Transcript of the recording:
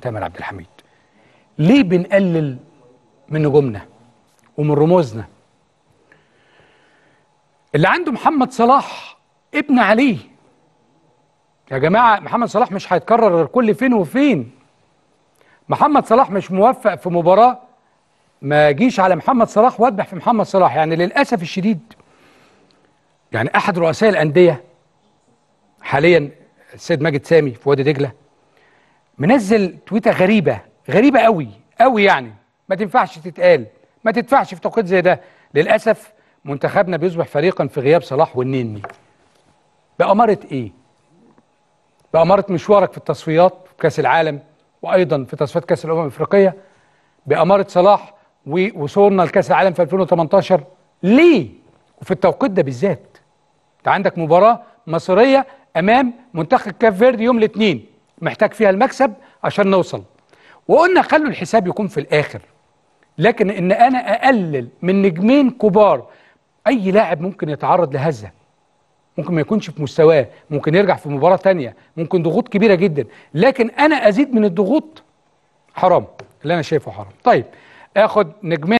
تامر عبد الحميد ليه بنقلل من نجومنا ومن رموزنا اللي عنده محمد صلاح ابن عليه يا جماعة محمد صلاح مش هيتكرر كل فين وفين محمد صلاح مش موفق في مباراة ما جيش على محمد صلاح واذبح في محمد صلاح يعني للأسف الشديد يعني أحد رؤساء الأندية حاليا السيد ماجد سامي في وادي دجلة منزل تويته غريبه غريبه قوي قوي يعني ما تنفعش تتقال ما تدفعش في توقيت زي ده للاسف منتخبنا بيصبح فريقا في غياب صلاح والنني بأمارة ايه بأمارة مشوارك في التصفيات في كاس العالم وايضا في تصفيات كاس الامم الافريقيه بأمارة صلاح ووصولنا لكاس العالم في 2018 ليه وفي التوقيت ده بالذات انت عندك مباراه مصريه امام منتخب كاف فيردي يوم الاثنين محتاج فيها المكسب عشان نوصل وقلنا خلوا الحساب يكون في الآخر لكن إن أنا أقلل من نجمين كبار أي لاعب ممكن يتعرض لهزة ممكن ما يكونش في مستواه ممكن يرجع في مباراة تانية ممكن ضغوط كبيرة جدا لكن أنا أزيد من الضغوط حرام اللي أنا شايفه حرام طيب آخد نجمين